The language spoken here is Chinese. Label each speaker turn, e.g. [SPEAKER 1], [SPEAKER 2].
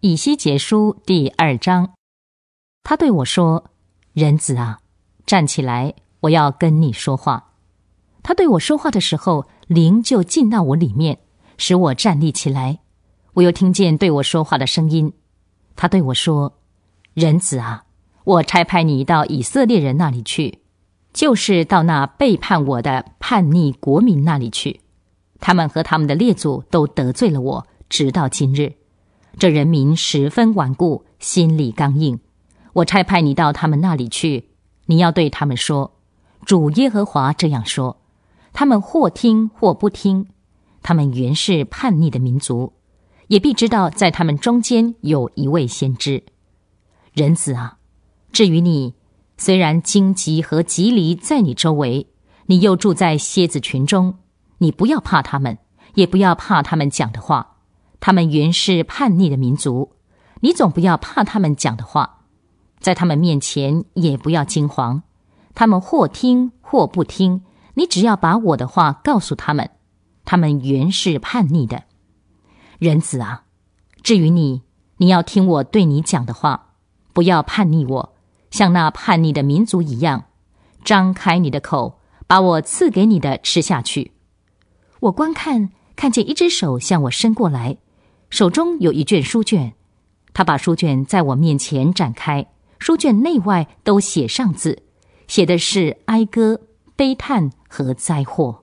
[SPEAKER 1] 以西结书第二章，他对我说：“人子啊，站起来！我要跟你说话。”他对我说话的时候，灵就进到我里面，使我站立起来。我又听见对我说话的声音。他对我说：“人子啊，我差派你到以色列人那里去，就是到那背叛我的叛逆国民那里去。他们和他们的列祖都得罪了我，直到今日。”这人民十分顽固，心理刚硬。我差派你到他们那里去，你要对他们说：“主耶和华这样说。”他们或听或不听，他们原是叛逆的民族，也必知道在他们中间有一位先知，人子啊。至于你，虽然荆棘和棘藜在你周围，你又住在蝎子群中，你不要怕他们，也不要怕他们讲的话。他们原是叛逆的民族，你总不要怕他们讲的话，在他们面前也不要惊慌。他们或听或不听，你只要把我的话告诉他们。他们原是叛逆的，仁子啊！至于你，你要听我对你讲的话，不要叛逆我，像那叛逆的民族一样。张开你的口，把我赐给你的吃下去。我观看，看见一只手向我伸过来。手中有一卷书卷，他把书卷在我面前展开，书卷内外都写上字，写的是哀歌、悲叹和灾祸。